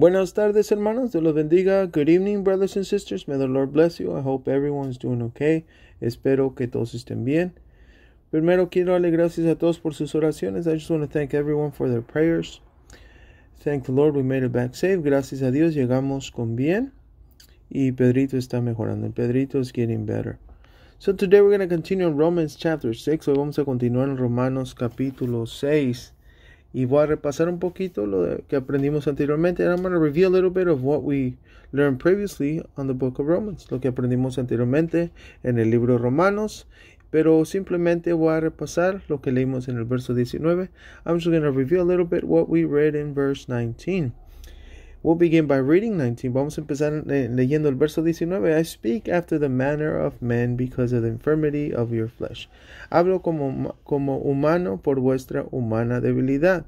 Buenas tardes, hermanos. Dios los bendiga. Good evening, brothers and sisters. May the Lord bless you. I hope everyone's doing okay. Espero que todos estén bien. Primero quiero darle gracias a todos por sus oraciones. I just want to thank everyone for their prayers. Thank the Lord we made it back safe. Gracias a Dios llegamos con bien. Y Pedrito está mejorando. Pedrito is getting better. So today we're going to continue in Romans chapter 6. Hoy vamos a continuar en Romanos capítulo 6. Y voy a repasar un poquito lo que aprendimos anteriormente. And I'm going to review a little bit of what we learned previously on the book of Romans. Lo que aprendimos anteriormente en el libro de Romanos. Pero simplemente voy a repasar lo que leímos en el verso 19. I'm just going to review a little bit what we read in verse 19. We'll begin by reading 19. Vamos a empezar leyendo el verso 19. I speak after the manner of men because of the infirmity of your flesh. Hablo como, como humano por vuestra humana debilidad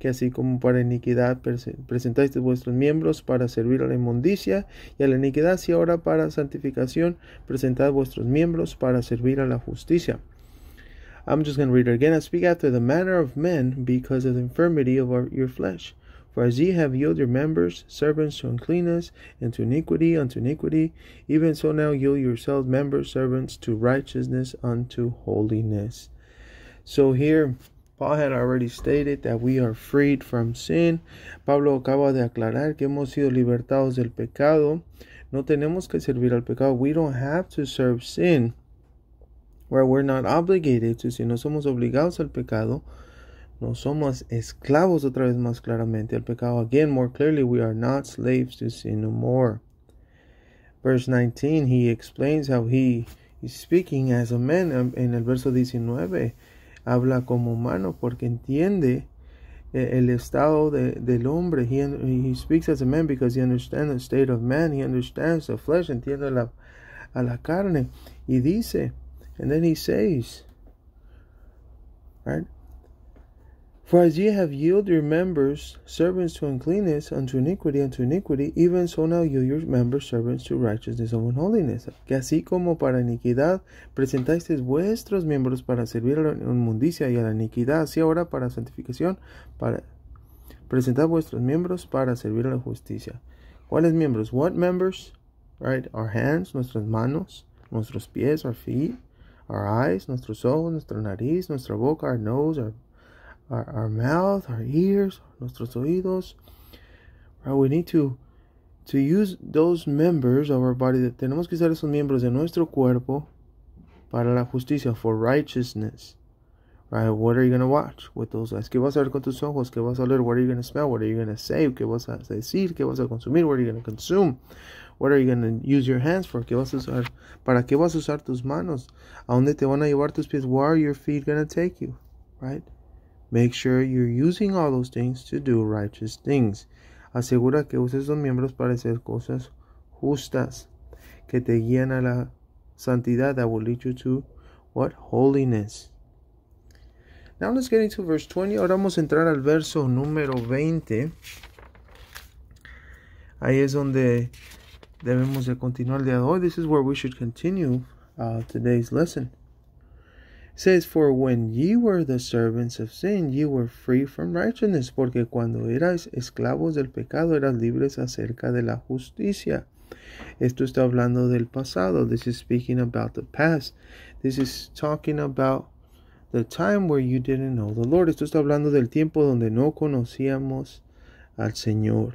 que así como para iniquidad presentáis vuestros miembros para servir a la inmundicia y a la iniquidad, si ahora para santificación presentad vuestros miembros para servir a la justicia. I'm just going to read it again. I speak after the manner of men because of the infirmity of your flesh. For as ye have yielded your members, servants to uncleanness, and to iniquity unto iniquity, even so now yield yourselves members, servants to righteousness unto holiness. So here, Paul had already stated that we are freed from sin. Pablo acaba de aclarar que hemos sido libertados del pecado. No tenemos que servir al pecado. We don't have to serve sin. Where we're not obligated to sin. No somos obligados al pecado. No somos esclavos otra vez más claramente el pecado. Again, more clearly, we are not slaves to sin no more. Verse 19, he explains how he is speaking as a man. Um, en el verso 19, habla como humano porque entiende eh, el estado del hombre. He, he, speaks as a man because he understands the state of man. He understands the flesh, entiende la, a la carne. Y dice, and then he says, right? For as ye have yielded your members servants to uncleanness, unto iniquity, unto iniquity, even so now yield your members servants to righteousness, and holiness. Que así como para iniquidad presentasteis vuestros miembros para servir a la inmundicia y a la iniquidad, así ahora para santificación, para presentar vuestros miembros para servir a la justicia. ¿Cuáles miembros? What members? Right? Our hands, nuestras manos, nuestros pies, our feet, our eyes, nuestros ojos, nuestra nariz, nuestra boca, our nose, our our, our mouth, our ears, nuestros oídos. Right? We need to to use those members of our body. That Tenemos que usar esos miembros de nuestro cuerpo para la justicia, for righteousness. Right? What are you going to watch with those eyes? ¿Qué vas a ver con tus ojos? ¿Qué vas a leer? What are you going to smell? What are you going to say? ¿Qué vas a decir? ¿Qué vas a consumir? What are you going to consume? What are you going to use your hands for? ¿Qué vas a usar? ¿Para qué vas a usar tus manos? ¿A dónde te van a llevar tus pies? Where are your feet going to take you? Right? Make sure you're using all those things to do righteous things. Asegura que uses los miembros para hacer cosas justas que te guían a la santidad that will lead you to what holiness. Now let's get into verse 20. Ahora vamos a entrar al verso número 20. Ahí es donde debemos de continuar el día de hoy. This is where we should continue uh, today's lesson. says, For when ye were the servants of sin, ye were free from righteousness, porque cuando erais esclavos del pecado, eras libres acerca de la justicia. Esto está hablando del pasado. This is speaking about the past. This is talking about the time where you didn't know the Lord. Esto está hablando del tiempo donde no conocíamos al Señor.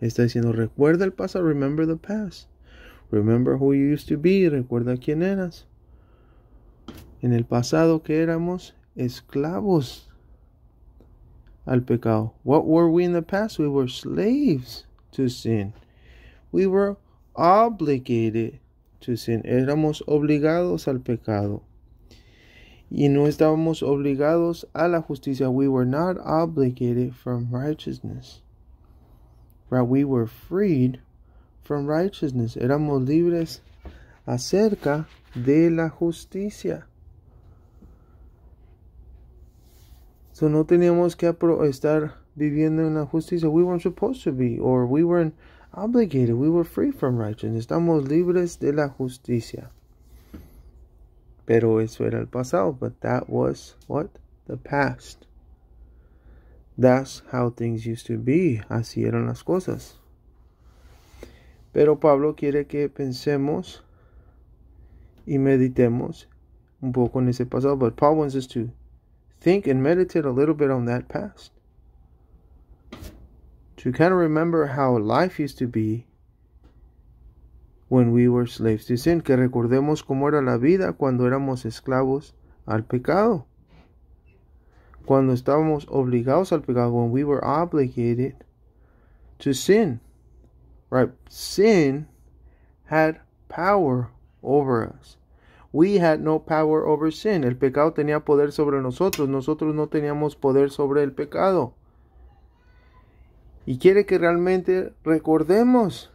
Está diciendo, recuerda el pasado, remember the past. Remember who you used to be, recuerda quién eras en el pasado que éramos esclavos al pecado. What were we in the past? We were slaves to sin. We were obligated to sin. Éramos obligados al pecado. Y no estábamos obligados a la justicia. We were not obligated from righteousness. But We were freed from righteousness. Éramos libres acerca de la justicia. So no teníamos que estar viviendo en la justicia. We weren't supposed to be, or we weren't obligated. We were free from righteousness. Estamos libres de la justicia. Pero eso era el pasado. But that was what? The past. That's how things used to be. Así eran las cosas. Pero Pablo quiere que pensemos y meditemos un poco en ese pasado. But Paul wants us to think and meditate a little bit on that past. To kind of remember how life used to be when we were slaves to sin. Que recordemos cómo era la vida cuando éramos esclavos al pecado. Cuando estábamos obligados al pecado, when we were obligated to sin. Right? Sin had power over us. We had no power over sin. El pecado tenía poder sobre nosotros. Nosotros no teníamos poder sobre el pecado. Y quiere que realmente recordemos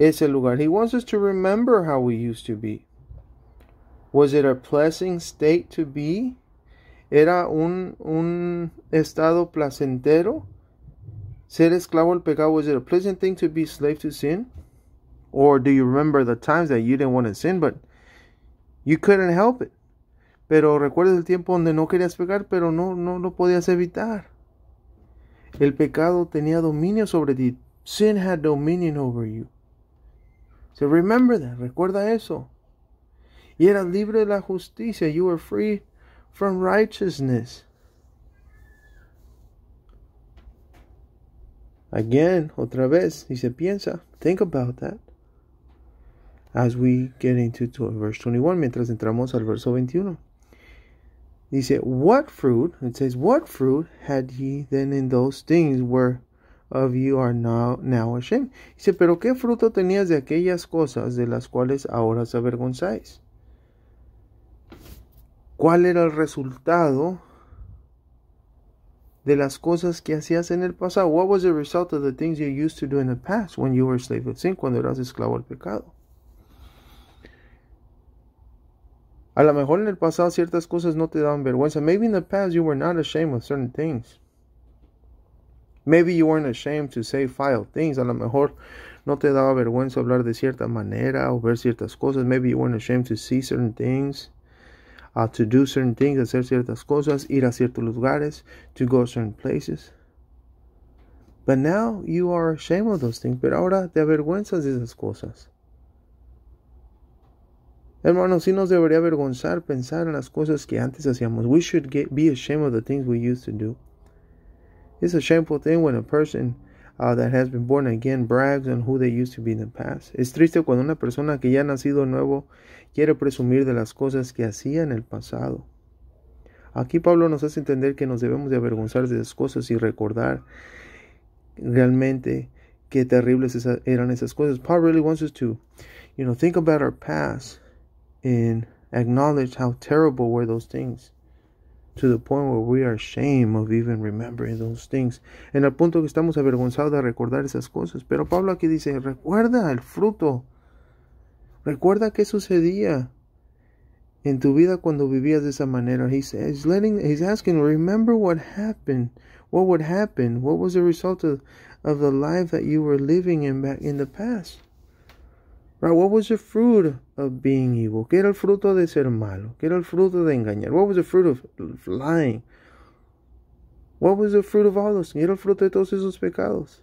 ese lugar. He wants us to remember how we used to be. Was it a pleasing state to be? ¿Era un, estado placentero? Ser esclavo al pecado. Was it a pleasant thing to be slave to sin? Or do you remember the times that you didn't want to sin, but you couldn't help it? Pero recuerdas el tiempo donde no querías pecar, pero no, no lo podías evitar. El pecado tenía dominio sobre ti. Sin had dominion over you. So remember that, recuerda eso. Y eras libre de la justicia. You were free from righteousness. Again, otra vez, dice, piensa, think about that as we get into verse 21, mientras entramos al verso 21. Dice, what fruit, it says, what fruit had ye then in those things where of you are now, now ashamed? Dice, pero qué fruto tenías de aquellas cosas de las cuales ahora os avergonzáis? ¿Cuál era el resultado de las cosas que hacías en el pasado? What was the result of the things you used to do in the past when you were slave of sin, cuando eras esclavo al pecado? A lo mejor en el pasado ciertas cosas no te daban vergüenza. Maybe in the past you were not ashamed of certain things. Maybe you weren't ashamed to say vile things. A lo mejor no te daba vergüenza hablar de cierta manera o ver ciertas cosas. Maybe you weren't ashamed to see certain things, uh, to do certain things, hacer ciertas cosas, ir a ciertos lugares, to go certain places. But now you are ashamed of those things. Pero ahora te avergüenzas de esas cosas. Hermanos, sí nos debería avergonzar pensar en las cosas que antes hacíamos. We should get, be ashamed of the things we used to do. It's a shameful thing when a person uh, that has been born again brags on who they used to be in the past. Es triste cuando una persona que ya ha nacido nuevo quiere presumir de las cosas que hacía en el pasado. Aquí Pablo nos hace entender que nos debemos de avergonzar de esas cosas y recordar realmente qué terribles eran esas cosas. Paul really wants us to, you know, think about our past and acknowledge how terrible were those things to the point where we are ashamed of even remembering those things. En el punto que estamos avergonzados de recordar esas cosas. Pero Pablo aquí dice, recuerda el fruto. Recuerda qué sucedía en tu vida cuando vivías de esa manera. He says, letting, he's asking, remember what happened. What would happen? What was the result of, of the life that you were living in back in the past? Right, what was the fruit of being evil? ¿Qué era el fruto de ser malo? ¿Qué era el fruto de engañar? What was the fruit of lying? What was the fruit of all those? ¿Qué era el fruto de todos esos pecados?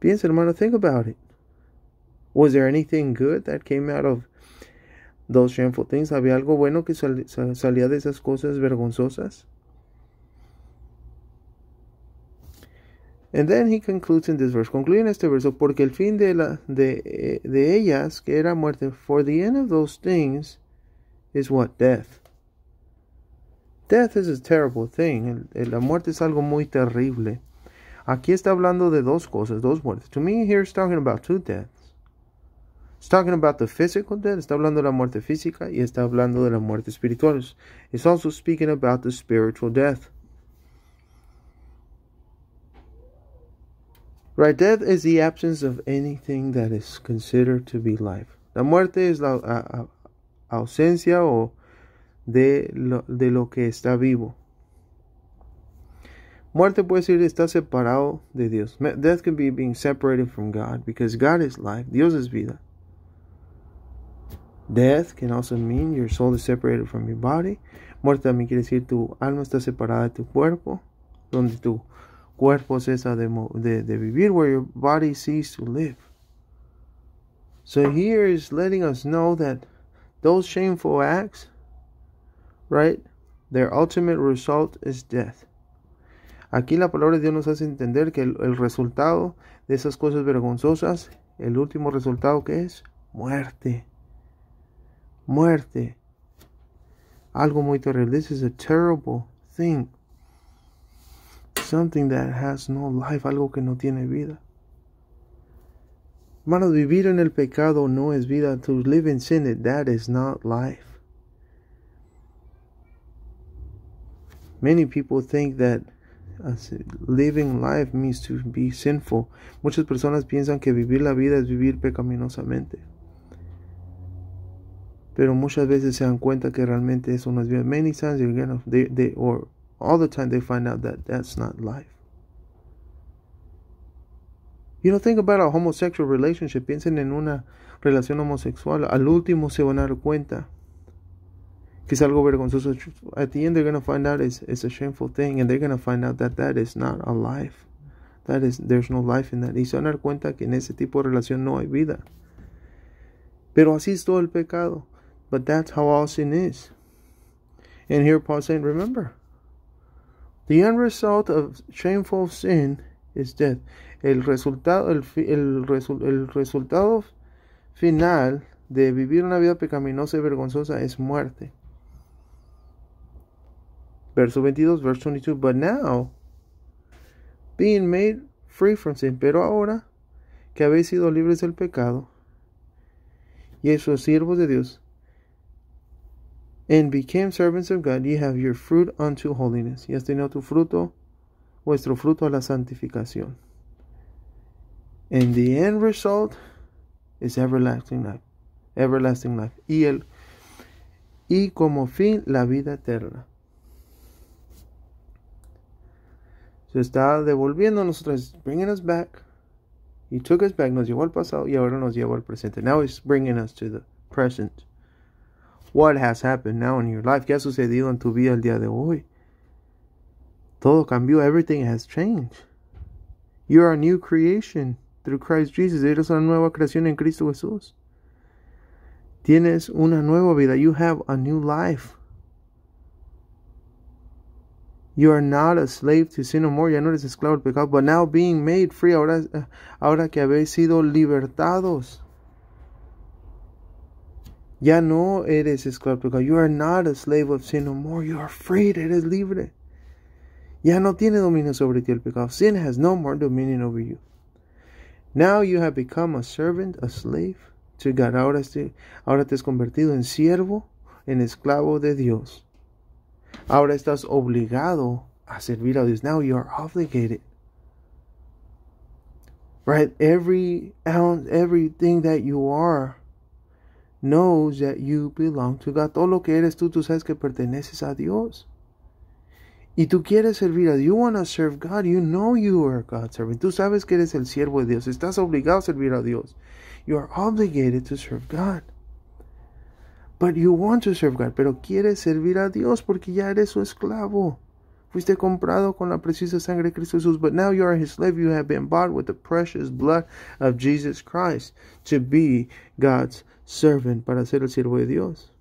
Piensa, hermano, think about it. Was there anything good that came out of those shameful things? ¿Había algo bueno que sal salía de esas cosas vergonzosas? And then he concludes in this verse, concluyendo este verso, porque el fin de, la, de, de ellas, que era muerte, for the end of those things is what? Death. Death is a terrible thing. La muerte es algo muy terrible. Aquí está hablando de dos cosas, dos muertes. To me, here it's talking about two deaths. It's talking about the physical death. Está hablando de la muerte física y está hablando de la muerte espiritual. It's also speaking about the spiritual death. Right, death is the absence of anything that is considered to be life. La muerte es la a, ausencia o de lo, de lo que está vivo. Muerte puede decir está separado de Dios. Death can be being separated from God because God is life. Dios es vida. Death can also mean your soul is separated from your body. Muerte también quiere decir tu alma está separada de tu cuerpo, donde tu cuerpo cesa de, de, vivir, where your body ceases to live. So here is letting us know that those shameful acts, right, their ultimate result is death. Aquí la palabra de Dios nos hace entender que el, el resultado de esas cosas vergonzosas, el último resultado que es muerte. Muerte. Algo muy terrible. This is a terrible thing something that has no life, algo que no tiene vida. Hermanos, vivir en el pecado no es vida. To live in sin, that is not life. Many people think that uh, living life means to be sinful. Muchas personas piensan que vivir la vida es vivir pecaminosamente. Pero muchas veces se dan cuenta que realmente eso no es vida. Many times they, they, or all the time they find out that that's not life. You know, think about a homosexual relationship. Piensen en una relación homosexual. Al último se van a dar cuenta que es algo vergonzoso. At the end, they're going to find out it's, it's a shameful thing, and they're going to find out that that is not a life. That is, there's no life in that. Y se van a dar cuenta que en ese tipo de relación no hay vida. Pero así es todo el pecado. But that's how all sin is. And here Paul's saying, remember, The end result of shameful sin is death. El resultado, el, el, el resultado final de vivir una vida pecaminosa y vergonzosa es muerte. Verso 22, verso 22. But now, being made free from sin. Pero ahora que habéis sido libres del pecado y esos siervos de Dios, and became servants of God, ye have your fruit unto holiness. Y has tenido tu fruto, vuestro fruto a la santificación. And the end result is everlasting life. Everlasting life. Y, el, y como fin, la vida eterna. Se está devolviendo a nosotros, bringing us back. He took us back, nos llevó al pasado y ahora nos llevó al presente. Now he's bringing us to the present what has happened now in your life, qué ha sucedido en tu vida el día de hoy. Todo cambió, everything has changed. You are a new creation through Christ Jesus. Eres una nueva creación en Cristo Jesús. Tienes una nueva vida. You have a new life. You are not a slave to sin no more. Ya no eres esclavo del pecado. But now being made free. Ahora, ahora que habéis sido libertados. Ya no eres esclavo de pecado. You are not a slave of sin no more. You are free. Eres libre. Ya no tiene dominio sobre ti el pecado. Sin has no more dominion over you. Now you have become a servant, a slave to God. Ahora te, ahora te has convertido en siervo, en esclavo de Dios. Ahora estás obligado a servir a Dios. Now you are obligated. Right? Every ounce, everything that you are knows that you belong to God. Todo lo que eres tú, tú sabes que perteneces a Dios. Y tú quieres servir a Dios. You want to serve God. You know you are God's servant. Tú sabes que eres el siervo de Dios. Estás obligado a servir a Dios. You are obligated to serve God. But you want to serve God. Pero quieres servir a Dios porque ya eres su esclavo. Fuiste comprado con la preciosa sangre de Cristo Jesús. But now you are his slave. You have been bought with the precious blood of Jesus Christ to be God's servant para ser el siervo de Dios.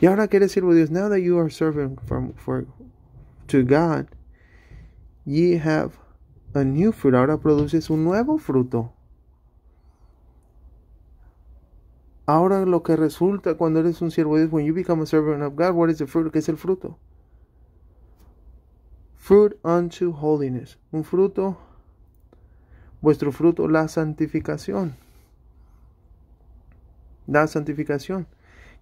Y ahora que eres siervo de Dios, now that you are serving from, for, to God, ye have a new fruit. Ahora produces un nuevo fruto. Ahora lo que resulta cuando eres un siervo de Dios, when you become a servant of God, what is the fruit? ¿Qué es el fruto? Fruit unto holiness. Un fruto, vuestro fruto, la santificación. Da santificación,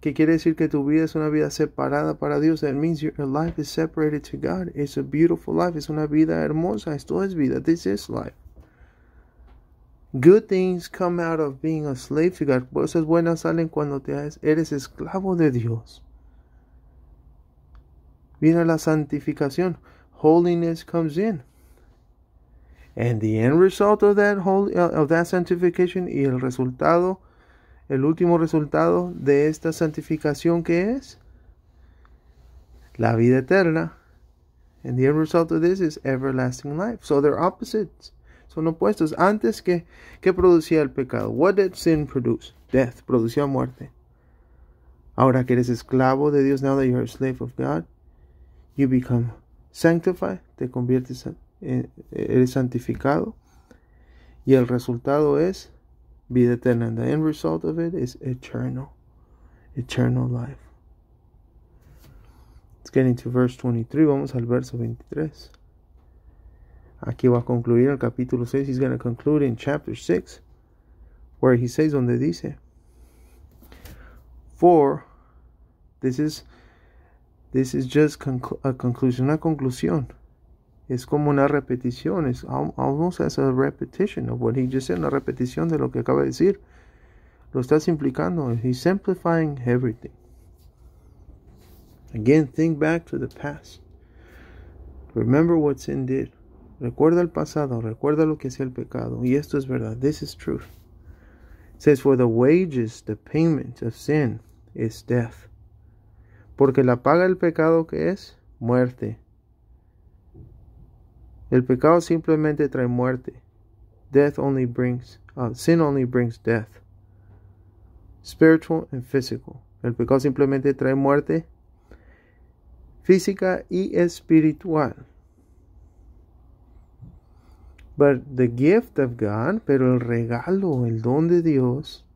que quiere decir que tu vida es una vida separada para Dios. That means your life is separated to God. It's a beautiful life. Es una vida hermosa. Esto es vida. This is life. Good things come out of being a slave to God. Cosas buenas salen cuando eres esclavo de Dios. Viene la santificación. Holiness comes in. And the end result of that, of that sanctification y el resultado el último resultado de esta santificación que es la vida eterna. Y el resultado de of es. is everlasting life. So they're opposites. Son opuestos. Antes que, que producía el pecado. What did sin produce? Death. Producía muerte. Ahora que eres esclavo de Dios, now that eres a slave of God, you become sanctified. Te conviertes en, eh, eres santificado. Y el resultado es be the ten, and the end result of it is eternal, eternal life. Let's get into verse 23. Vamos al verso 23. Aquí va a concluir el capítulo 6. He's going to conclude in chapter 6, where he says, donde dice, For this is this is just conclu a conclusion, A conclusión. es como una repetición, es almost as a repetition of what he just said, una repetición de lo que acaba de decir. Lo está simplificando, he's simplifying everything. Again, think back to the past. Remember what sin did. Recuerda el pasado, recuerda lo que es el pecado. Y esto es verdad, this is truth. says, For the wages, the payment of sin is death. Porque la paga del pecado que es muerte. El pecado simplemente trae muerte. Death only brings, uh, sin only brings death. Spiritual and physical. El pecado simplemente trae muerte física y espiritual. But the gift of God, pero el regalo, el don de Dios,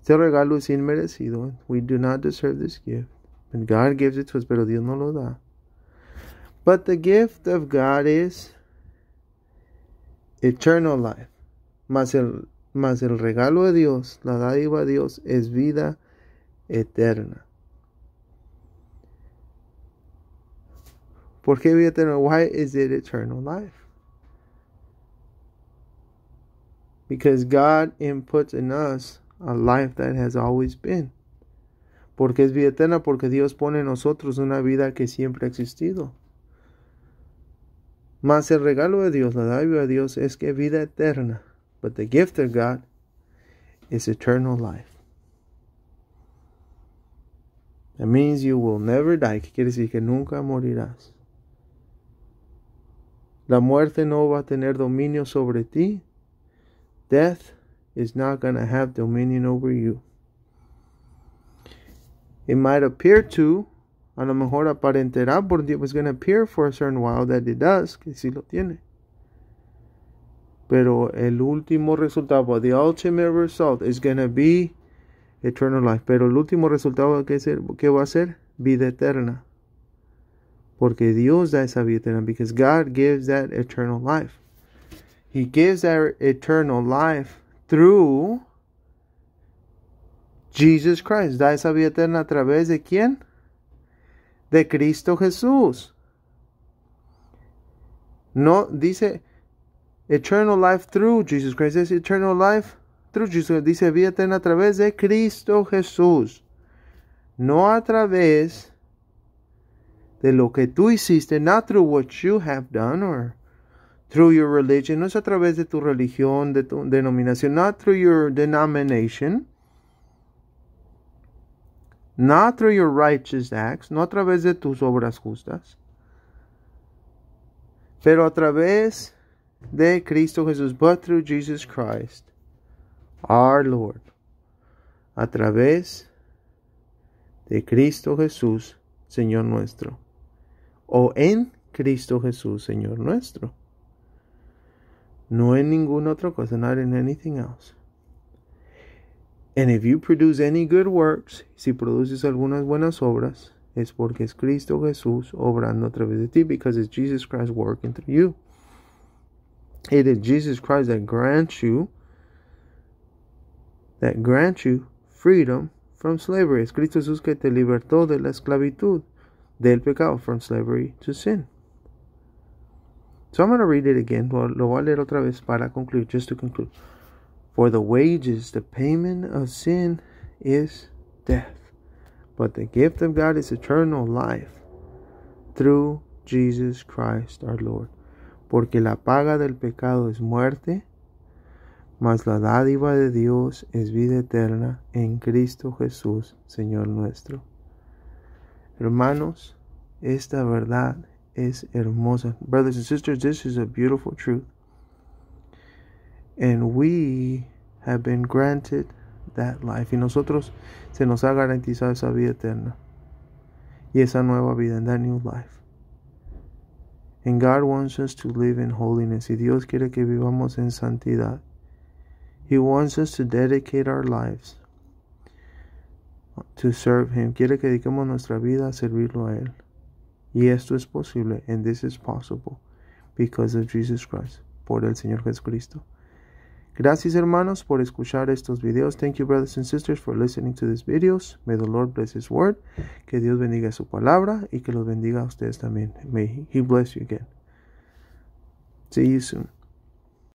este regalo es inmerecido. We do not deserve this gift. And God gives it to us, pero Dios no lo da. But the gift of God is eternal life. Mas el, mas el regalo de Dios, la dádiva de Dios, es vida eterna. ¿Por qué vida eterna? Why is it eternal life? Because God inputs in us a life that has always been. Porque es vida eterna, porque Dios pone en nosotros una vida que siempre ha existido. Mas el regalo de Dios, la dádiva de Dios es que vida eterna. But the gift of God is eternal life. That means you will never die, que quiere decir que nunca morirás. La muerte no va a tener dominio sobre ti. Death is not going to have dominion over you. It might appear to A lo mejor aparentará por un tiempo. It's going to appear for a certain while that it does, que sí lo tiene. Pero el último resultado, the ultimate result, is going to be eternal life. Pero el último resultado que, ser, va a ser vida eterna. Porque Dios da esa vida eterna. Because God gives that eternal life. He gives that eternal life through Jesus Christ. Da esa vida eterna a través de quién? de Cristo Jesús. No dice eternal life through Jesus Christ, es eternal life through Jesus, dice vida eterna a través de Cristo Jesús, no a través de lo que tú hiciste, not through what you have done or through your religion, no es a través de tu religión, de tu denominación, not de your denomination, righteous no a través de tus obras justas, pero a través de Cristo Jesús, but through Jesus Christ, our Lord, a través de Cristo Jesús, Señor nuestro, o en Cristo Jesús, Señor nuestro. No en ninguna otra cosa, not in anything else. And if you produce any good works, si produces algunas buenas obras, es porque es Cristo Jesús obrando a través de ti, because it's Jesus Christ working through you. It is Jesus Christ that grants you, that grants you freedom from slavery. Es Cristo Jesús que te libertó de la esclavitud, del pecado, from slavery to sin. So I'm going to read it again. Lo voy a leer otra vez para concluir, just to conclude. For the wages, the payment of sin is death, but the gift of God is eternal life through Jesus Christ our Lord. Porque la paga del pecado es muerte, mas la dádiva de Dios es vida eterna en Cristo Jesús, Señor nuestro. Hermanos, esta verdad es hermosa. Brothers and sisters, this is a beautiful truth and we have been granted that life. Y nosotros se nos ha garantizado esa vida eterna y esa nueva vida, and that new life. And God wants us to live in holiness. Y Dios quiere que vivamos en santidad. He wants us to dedicate our lives to serve Him. Quiere que dediquemos nuestra vida a servirlo a Él. Y esto es posible, and this is possible, because of Jesus Christ, por el Señor Jesucristo. Gracias hermanos por escuchar estos videos. Thank you brothers and sisters for listening to these videos. May the Lord bless his word. Que Dios bendiga su palabra y que los bendiga a ustedes también. May he bless you again. See you soon.